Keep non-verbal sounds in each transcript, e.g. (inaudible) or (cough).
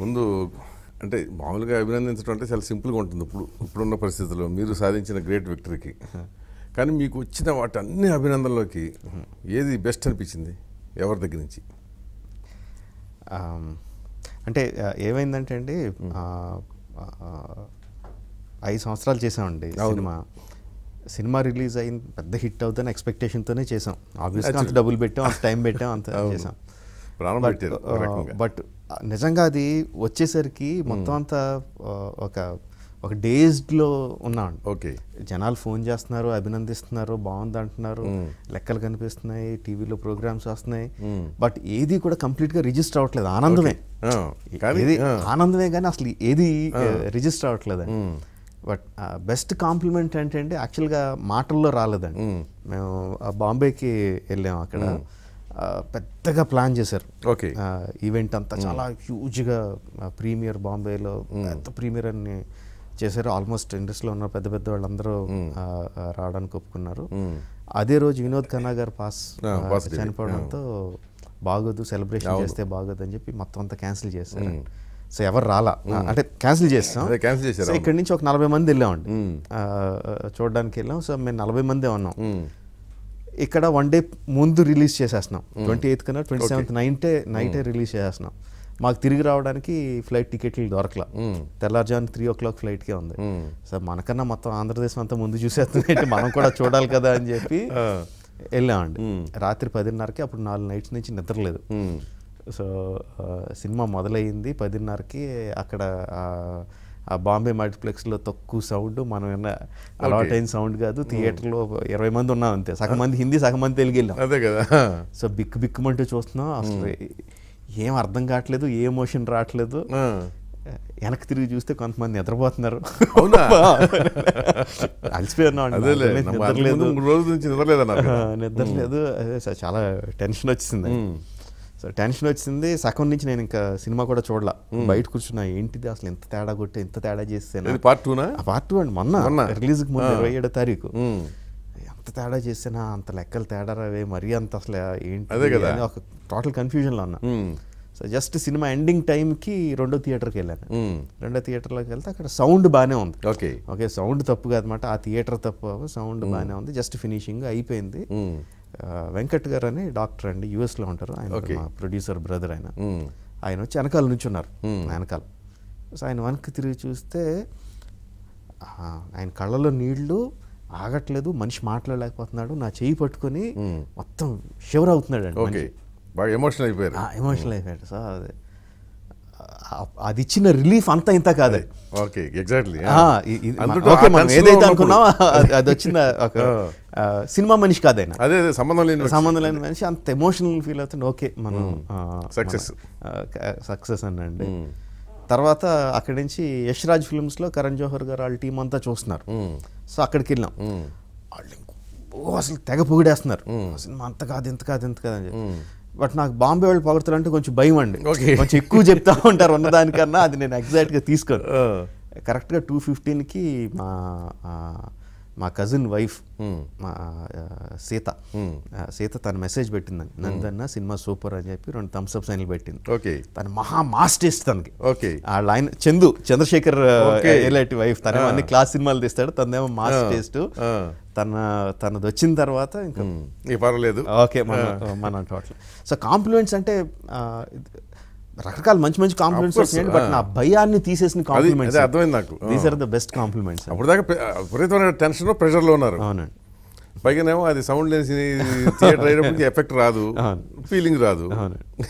ముందు అంటే మామూలుగా అభినందించడం అంటే చాలా సింపుల్గా ఉంటుంది ఇప్పుడు ఇప్పుడున్న పరిస్థితుల్లో మీరు సాధించిన గ్రేట్ విక్టరీకి కానీ మీకు వచ్చిన వాటి అన్ని అభినందనలోకి ఏది బెస్ట్ అనిపించింది ఎవరి దగ్గర నుంచి అంటే ఏమైందంటే అండి ఐదు సంవత్సరాలు చేసామండి సినిమా సినిమా రిలీజ్ అయిన పెద్ద హిట్ అవుతుందని ఎక్స్పెక్టేషన్తోనే చేసాం ఆబ్వియస్గా అంత డబ్బులు పెట్టాం అంత టైం పెట్టాం అంత చేసాం బట్ uh, uh, నిజంగా అది వచ్చేసరికి hmm. మొత్తం అంతా ఒక ఒక డేజ్లో ఉన్నాం ఓకే జనాలు ఫోన్ చేస్తున్నారు అభినందిస్తున్నారు బాగుంది అంటున్నారు hmm. లెక్కలు కనిపిస్తున్నాయి టీవీలో ప్రోగ్రామ్స్ వస్తున్నాయి బట్ hmm. ఏది కూడా కంప్లీట్గా రిజిస్టర్ అవ్వట్లేదు ఆనందమే ఆనందమే కానీ అసలు ఏది రిజిస్టర్ అవ్వట్లేదు బట్ బెస్ట్ కాంప్లిమెంట్ ఏంటంటే యాక్చువల్గా మాటల్లో రాలేదండి మేము బాంబేకి వెళ్ళాము అక్కడ పెద్దగా ప్లాన్ చేశారు ఓకే ఈవెంట్ అంతా చాలా హ్యూజ్గా ప్రీమియర్ బాంబేలో ఎంత ప్రీమియర్ అని చేశారు ఆల్మోస్ట్ ఇండస్ట్రీలో ఉన్న పెద్ద పెద్ద వాళ్ళందరూ రావడానికి ఒప్పుకున్నారు అదే రోజు వినోద్ ఖన్నా గారు పాస్ చనిపోవడంతో బాగోదు సెలబ్రేషన్ చేస్తే బాగోదు అని చెప్పి మొత్తం అంతా క్యాన్సిల్ చేశారు సో ఎవరు రాలా అంటే క్యాన్సిల్ చేస్తాం క్యాన్సిల్ చేశారు ఇక్కడ నుంచి ఒక నలభై మంది వెళ్ళామండి చూడడానికి వెళ్ళాం సో మేము నలభై మందే ఉన్నాం ఇక్కడ వన్ డే ముందు రిలీజ్ చేసేస్తున్నాం ట్వంటీ ఎయిత్ కన్నా ట్వంటీ సెవెంత్ నైన్టే నైటే రిలీజ్ చేసేస్తున్నాం మాకు తిరిగి రావడానికి ఫ్లైట్ టికెట్లు దొరకలా తెల్లారుజాము త్రీ ఓ క్లాక్ ఫ్లైట్కే ఉంది సార్ మనకన్నా మొత్తం ఆంధ్రప్రదేశ్ అంతా ముందు చూసేస్తుంది మనం కూడా చూడాలి కదా అని చెప్పి వెళ్ళామండి రాత్రి పదిన్నరకి అప్పుడు నాలుగు నైట్స్ నుంచి నిద్రలేదు సో సినిమా మొదలైంది పదిన్నరకి అక్కడ ఆ బాంబే మల్టీప్లెక్స్లో తక్కువ సౌండ్ మనం అలవాటైన సౌండ్ కాదు థియేటర్లో ఇరవై మంది ఉన్నాం అంతే సగం మంది హిందీ సగం మంది తెలుగు వెళ్ళాం అదే కదా సో బిక్కు బిక్కుమంటూ చూస్తున్నాం అసలు ఏం అర్థం కావట్లేదు ఏ ఎమోషన్ రావట్లేదు వెనక్కి తిరిగి చూస్తే కొంతమంది నిద్రపోతున్నారు (laughs) అలసిపోయి నిద్రలేదు నిద్రలేదు చాలా టెన్షన్ వచ్చింది టెన్షన్ వచ్చింది సగం నుంచి నేను ఇంకా సినిమా కూడా చూడలా బయట కూర్చున్నా ఏంటిది అసలు ఎంత తేడా కొట్టి ఎంత తేడా చేస్తాను పార్ట్ టూ పార్ట్ టూ అండి మొన్న రిలీజ్ ముందు ఇరవై ఏడో తారీఖు ఎంత తేడా చేసినా అంత లెక్కలు తేడా రావే మరీ అంత అసలు ఏంటి అదే కదా ఒక టోటల్ లో ఉన్నా సో జస్ట్ సినిమా ఎండింగ్ కి రెండో థియేటర్కి వెళ్ళాను రెండో థియేటర్లోకి వెళ్తే అక్కడ సౌండ్ బాగానే ఉంది ఓకే ఓకే సౌండ్ తప్పు అనమాట ఆ థియేటర్ తప్పు సౌండ్ బాగానే ఉంది జస్ట్ ఫినిషింగ్ అయిపోయింది వెంకట్ గారు అని డాక్టర్ అండి యూఎస్లో ఉంటారు ఆయన ప్రొడ్యూసర్ బ్రదర్ ఆయన ఆయన వచ్చి వెనకాల నుంచి ఉన్నారు వెనకాల సో ఆయన వెనక్కి తిరిగి చూస్తే ఆయన కళ్ళలో నీళ్లు ఆగట్లేదు మనిషి మాట్లాడలేకపోతున్నాడు నా చేయి పట్టుకొని మొత్తం షివర్ అవుతున్నాడు అండి బాగా ఎమోషనల్ అయిపోయారు ఎమోషనల్ అయిపోయాడు సో అదే అది ఇచ్చిన రిలీఫ్ అంతా ఇంత కాదు ఓకే ఎగ్జాక్ట్లీ ఏదైతే అనుకున్నాం అది వచ్చిన (laughs) ఒక సినిమా మనిషి కాదైనా అదే సంబంధం లేని సంబంధం లేని మనిషి అంత ఎమోషనల్ ఫీల్ అవుతుంది ఓకే మనం సక్సెస్ సక్సెస్ అనండి తర్వాత అక్కడి నుంచి యష్ రాజ్ ఫిల్మ్స్లో కరణ్ జోహర్ గారు వాళ్ళ టీం అంతా చూస్తున్నారు సో అక్కడికి వెళ్ళాం వాళ్ళు అసలు తెగ పొగిడేస్తున్నారు సినిమా అంత కాదు ఇంత కాదు ఇంత కాదు అని చెప్పి బట్ నాకు బాంబే వాళ్ళు పొగుడుతారంటే కొంచెం భయం అండి కొంచెం ఎక్కువ చెప్తా ఉంటారు ఉన్నదానికన్నా అది నేను ఎగ్జాక్ట్గా తీసుకోను కరెక్ట్గా టూ ఫిఫ్టీన్కి మా మా కజిన్ వైఫ్ hmm. మా సీత hmm. సీత తన మెసేజ్ పెట్టిందని hmm. నందన్న సినిమా సూపర్ అని చెప్పి రెండు థమ్స్ అప్ సైన్లు పెట్టింది ఓకే తను మహా మాస్టేస్ట్ తనకి ఓకే ఆ లైన్ చందు చంద్రశేఖర్ ఏలాంటి వైఫ్ తన అన్ని క్లాస్ సినిమాలు తీస్తాడు తనదేమో మాస్ టేస్ట్ తన తనది వచ్చిన తర్వాత ఇంకా పర్వాలేదు ఓకే మన మన టోటల్ సో కాంప్లిమెంట్స్ అంటే రకరకాల మంచి మంచి కాంప్లిమెంట్స్ వస్తున్నాయి బట్ నా భయాన్ని తీసేసిన కాంప్లిమెంట్స్ అర్థమైంది నాకు these are the best compliments అప్పుడు దాకా విపరీతమైన టెన్షన్ ప్రెషర్లో ఉన్నారు అవునండి పైగానేమో అది సౌండ్ లేని థియేటర్ అయినప్పుడు ఎఫెక్ట్ రాదు ఫీలింగ్ రాదు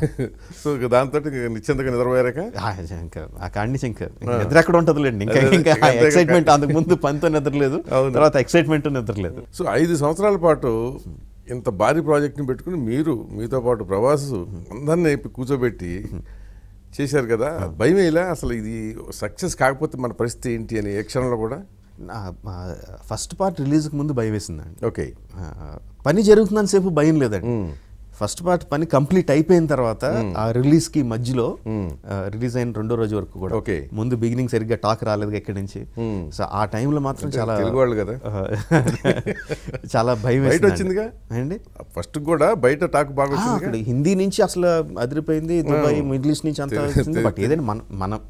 (laughs) సో దాంతో నిశ్చింతగా నిద్రపోయారక కాండి శంకర్ నిద్ర ఎక్కడ ఉంటుందిలేండి ఇంకా ఇంకా ఎక్సైట్మెంట్ అంతకు ముందు పనితో నిద్రలేదు తర్వాత ఎక్సైట్మెంట్ నిద్రలేదు సో ఐదు సంవత్సరాల పాటు ఇంత భారీ ప్రాజెక్ట్ని పెట్టుకుని మీరు మీతో పాటు ప్రవాసు అందరినీ కూర్చోబెట్టి చేశారు కదా భయం ఇలా అసలు ఇది సక్సెస్ కాకపోతే మన పరిస్థితి ఏంటి అని ఏ క్షణంలో కూడా ఫస్ట్ పార్ట్ రిలీజ్కి ముందు భయం వేసిందండి ఓకే పని జరుగుతుందని సేపు భయం లేదండి ఫస్ట్ పార్ట్ పని కంప్లీట్ అయిపోయిన తర్వాత hmm. ఆ రిలీజ్ కి మధ్యలో hmm. రిలీజ్ అయిన రెండో రోజు వరకు కూడా ఓకే ముందు బిగినింగ్ సరిగ్గా టాక్ రాలేదు ఎక్కడి నుంచి hmm. సో ఆ టైంలో మాత్రం చాలా తెలుగువాళ్ళు కదా (laughs) చాలా భయం బయట వచ్చిందిగా అండి ఫస్ట్ కూడా బయట టాక్ బాగా వచ్చింది హిందీ నుంచి అసలు అదిరిపోయింది దుబాయ్ మిడిల్ ఈస్ట్ నుంచి అంతా వచ్చింది బట్ ఏదైనా మన మనం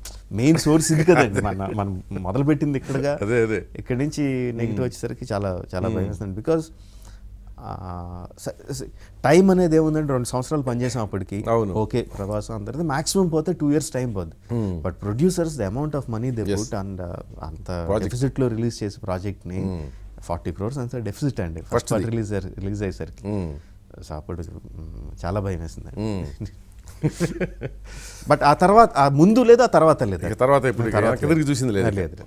మెయిన్ సోర్స్ ఇది కదండి మన మనం మొదలు పెట్టింది ఇక్కడగా అదే అదే ఇక్కడి నుంచి నెగిటివ్ వచ్చేసరికి చాలా చాలా భయం బికాస్ టైం అనేది ఏముందంటే రెండు సంవత్సరాలు పనిచేసాం అప్పటికి ఓకే ప్రభాస్ అందరిది మాక్సిమం పోతే టూ ఇయర్స్ టైం పోద్ది but producers the amount of money they but and అంత డెఫిసిట్ లో రిలీజ్ చేసే ప్రాజెక్ట్ ని ఫార్టీ క్రోర్స్ అంత డెఫిసిట్ అండి ఫస్ట్ రిలీజ్ రిలీజ్ అయ్యేసరికి సో అప్పుడు చాలా భయం వేసింది (laughs) బట్ ఆ తర్వాత ఆ ముందు లేదు ఆ తర్వాత లేదు తర్వాత చూసింది లేదు లేదు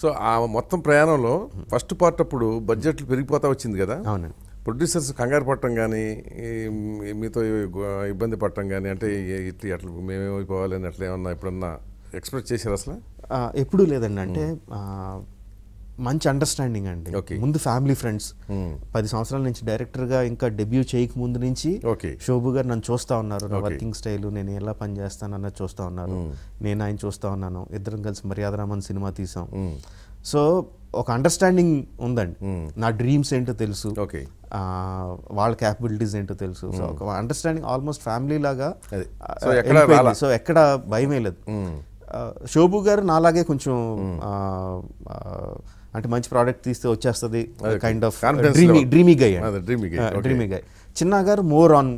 సో ఆ మొత్తం ప్రయాణంలో ఫస్ట్ పార్ట్ అప్పుడు బడ్జెట్లు పెరిగిపోతా వచ్చింది కదా ప్రొడ్యూసర్స్ కంగారు పడటం కానీ మీతో ఇబ్బంది పడటం కానీ అంటే ఇట్లా అట్లా మేమేమైపోవాలని అట్లా ఏమన్నా ఎప్పుడన్నా ఎక్స్పెక్ట్ చేశారు అసలు ఎప్పుడూ లేదండి అంటే మంచి అండర్స్టాండింగ్ అండి ముందు ఫ్యామిలీ ఫ్రెండ్స్ hmm. పది సంవత్సరాల నుంచి డైరెక్టర్ గా ఇంకా డెబ్యూ చేయక ముందు నుంచి శోభు గారు నన్ను చూస్తా ఉన్నారు నా వర్కింగ్ స్టైల్ నేను ఎలా పని చేస్తాను అన్నది చూస్తా ఉన్నారు hmm. నేను ఆయన చూస్తా ఉన్నాను ఇద్దరం కలిసి మర్యాద రామన్ సినిమా తీసాం hmm. సో ఒక అండర్స్టాండింగ్ ఉందండి నా డ్రీమ్స్ ఏంటో తెలుసు వాళ్ళ క్యాపబిలిటీస్ ఏంటో తెలుసు ఒక అండర్స్టాండింగ్ ఆల్మోస్ట్ ఫ్యామిలీ లాగా సో ఎక్కడ భయమే లేదు శోభు గారు నాలాగే కొంచెం అంటే మంచి ప్రోడక్ట్ తీస్తే వచ్చేస్తుంది kind of dreamy dreamy guy dreamy guy చిన్న గారు more on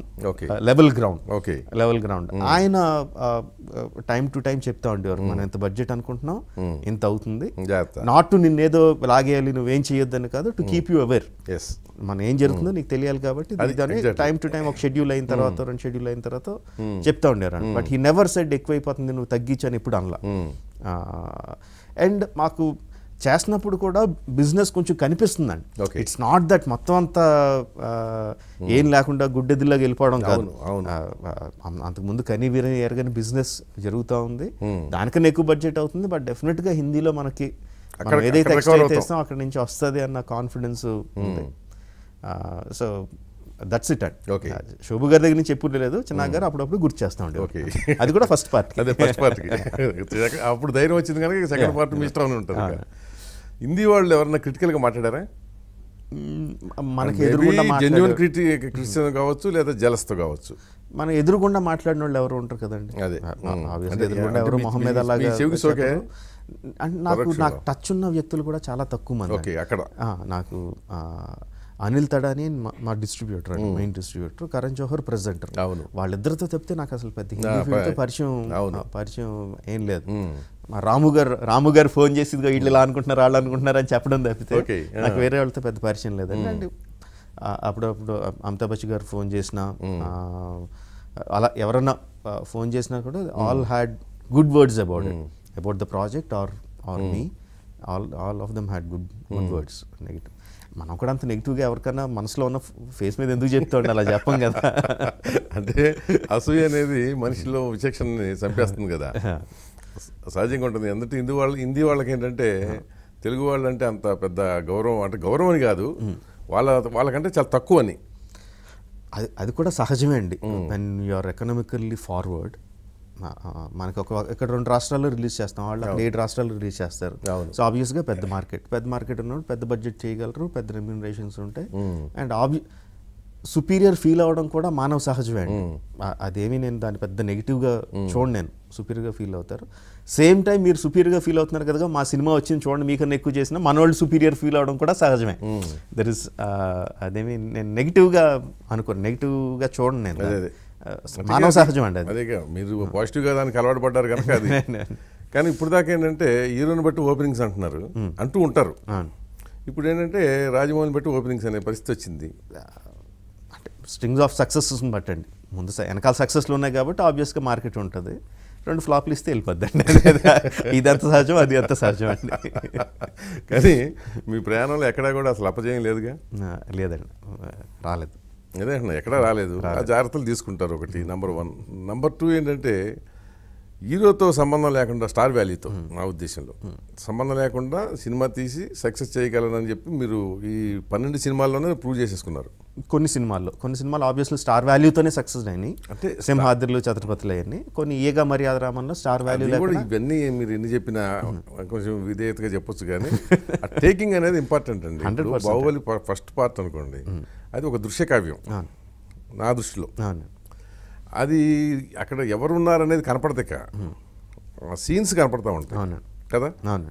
level ground okay level ground ఆయన టైం టు టైం చెప్తా ఉండేవారు hmm. మనం ఎంత బడ్జెట్ అనుకుంటున్నాం hmm. ఇంత అవుతుంది నాట్ టు ఏదో లాగేయాలి నువ్వేం చేయొద్దని కాదు టు కీప్ యూ అవేర్ మనం ఏం జరుగుతుందో hmm. నీకు తెలియాలి కాబట్టి టైం టు టైం ఒక షెడ్యూల్ అయిన తర్వాత రెండు షెడ్యూల్ అయిన తర్వాత చెప్తా ఉండేవారు బట్ హీ నెవర్ సెడ్ ఎక్కువైపోతుంది నువ్వు తగ్గించని ఇప్పుడు అనలా అండ్ మాకు చేస్తున్నప్పుడు కూడా బిజినెస్ కొంచెం కనిపిస్తుందండి ఇట్స్ నాట్ దట్ మొత్తం అంతా ఏం లేకుండా గుడ్డెదిల్లోకి వెళ్ళిపోవడం కాదు అంతకుముందు కనీ వీరని ఎరగని బిజినెస్ జరుగుతూ ఉంది దానికన్నా ఎక్కువ బడ్జెట్ అవుతుంది బట్ డెఫినెట్ గా హిందీలో మనకి ఏదైతే ఎక్స్ట్రా అక్కడ నుంచి వస్తుంది అన్న కాన్ఫిడెన్స్ ఉంది so that's it and okay Shobu గారి దగ్గర నుంచి ఎప్పుడు లేదు చిన్న గారు hmm. అప్పుడప్పుడు గుర్తు చేస్తా ఉండే ఓకే అది కూడా ఫస్ట్ పార్ట్ (laughs) అదే ఫస్ట్ పార్ట్ (laughs) అప్పుడు ధైర్యం వచ్చింది కనుక సెకండ్ పార్ట్ మీ ఇష్టం ఉంటుంది హిందీ వాళ్ళు ఎవరన్నా క్రిటికల్గా మాట్లాడారా hmm, మనకి ఎదురుగుండా జెన్యున్ క్రిస్టియన్ కావచ్చు లేదా జలస్తో కావచ్చు మనం ఎదురుగుండా మాట్లాడిన వాళ్ళు ఎవరు ఉంటారు కదండి అదే hmm. ఎదురుగుండా ఎవరు మొహమ్మద్ అలాగే అండ్ నాకు నాకు టచ్ ఉన్న వ్యక్తులు కూడా చాలా తక్కువ మంది ఓకే అక్కడ నాకు అనిల్ తడాని అని మా డిస్ట్రిబ్యూటర్ అండి main distributor Karan Johar presenter అవును వాళ్ళిద్దరితో చెప్తే నాకు అసలు పెద్ద పరిచయం పరిచయం ఏం లేదు మా రాము గారు రాము గారు ఫోన్ చేసి వీళ్ళు ఇలా అనుకుంటున్నారు వాళ్ళు అనుకుంటున్నారు అని చెప్పడం తప్పితే నాకు వేరే వాళ్ళతో పెద్ద పరిచయం లేదు అండ్ అప్పుడప్పుడు అమితాబ్ గారు ఫోన్ చేసిన అలా ఎవరన్నా ఫోన్ చేసినా కూడా all had good words about about the project are are మీ all all of them had good good words negative మనం కూడా అంత నెగిటివ్గా ఎవరికైనా మనసులో ఉన్న ఫేస్ మీద ఎందుకు చెప్తాడు అలా చెప్పం కదా అంటే అసూయ అనేది మనిషిలో విచక్షణని చంపేస్తుంది కదా సహజంగా ఉంటుంది ఎందుకంటే హిందీ వాళ్ళ హిందీ వాళ్ళకి ఏంటంటే తెలుగు వాళ్ళు అంటే అంత పెద్ద గౌరవం అంటే గౌరవం అని కాదు వాళ్ళ వాళ్ళకంటే చాలా తక్కువ అని అది అది కూడా సహజమే అండి when you are economically forward మనకి ఒక ఇక్కడ రెండు రాష్ట్రాల్లో రిలీజ్ చేస్తాం వాళ్ళు అక్కడ ఏడు రాష్ట్రాలు రిలీజ్ చేస్తారు సో ఆబ్వియస్గా పెద్ద మార్కెట్ పెద్ద మార్కెట్ ఉన్నప్పుడు పెద్ద బడ్జెట్ చేయగలరు పెద్ద రెమ్యూనరేషన్స్ ఉంటాయి అండ్ ఆబ్వి సుపీరియర్ ఫీల్ అవ్వడం కూడా మానవ సహజమే అండి అదేమీ నేను దాన్ని పెద్ద నెగిటివ్గా చూడండి నేను సుపీరియర్గా ఫీల్ అవుతారు సేమ్ టైం మీరు సుపీరియర్గా ఫీల్ అవుతున్నారు కదా మా సినిమా వచ్చింది చూడండి మీకన్నా ఎక్కువ చేసిన మన వాళ్ళు సుపీరియర్ ఫీల్ అవడం కూడా సహజమే దర్ ఇస్ అదేమి నేను నెగిటివ్గా అనుకోను నెగిటివ్గా చూడండి నేను మానవ సహజం అండి అదే మీరు పాజిటివ్గా దానికి అలవాటు పడ్డారు కనుక అది (laughs) కానీ ఇప్పుడు దాకా ఏంటంటే హీరోని బట్టి ఓపెనింగ్స్ అంటున్నారు అంటూ ఉంటారు ఇప్పుడు ఏంటంటే రాజమౌళిని బట్టి ఓపెనింగ్స్ అనే పరిస్థితి వచ్చింది అంటే స్ట్రింగ్స్ ఆఫ్ సక్సెస్ని బట్టండి ముందు వెనకాల సక్సెస్లు ఉన్నాయి కాబట్టి ఆబ్వియస్గా మార్కెట్ ఉంటుంది రెండు ఫ్లాప్లు ఇస్తే వెళ్ళిపోద్దండి (laughs) ఇది అంత సహజం అది అంత సహజం అండి (laughs) కానీ మీ ప్రయాణంలో ఎక్కడా కూడా అసలు అపజయం లేదుగా లేదండి రాలేదు అదే ఎక్కడా రాలేదు ఆ జాగ్రత్తలు తీసుకుంటారు ఒకటి నెంబర్ వన్ నెంబర్ టూ ఏంటంటే హీరోతో సంబంధం లేకుండా స్టార్ వ్యాలీతో నా ఉద్దేశంలో సంబంధం లేకుండా సినిమా తీసి సక్సెస్ చేయగలనని చెప్పి మీరు ఈ పన్నెండు సినిమాల్లోనే ప్రూవ్ చేసేసుకున్నారు కొన్ని సినిమాల్లో కొన్ని సినిమాలు ఆబ్వియస్లీ స్టార్ వాల్యూతోనే సక్సెస్ అయినాయి అంటే సింహాద్రులు ఛత్రపతులు అవన్నీ కొన్ని ఏగా మర్యాద రామన్నా స్టార్ వాల్యూ కూడా ఇవన్నీ మీరు ఎన్ని చెప్పినా కొంచెం విధేయతగా చెప్పొచ్చు కానీ టేకింగ్ అనేది ఇంపార్టెంట్ అండి బాహుబలి ఫస్ట్ పార్ట్ అనుకోండి అది ఒక దృశ్యకావ్యం నా దృష్టిలో అది అక్కడ ఎవరు ఎవరున్నారనేది కనపడదిక సీన్స్ కనపడతా ఉంటాయి కదా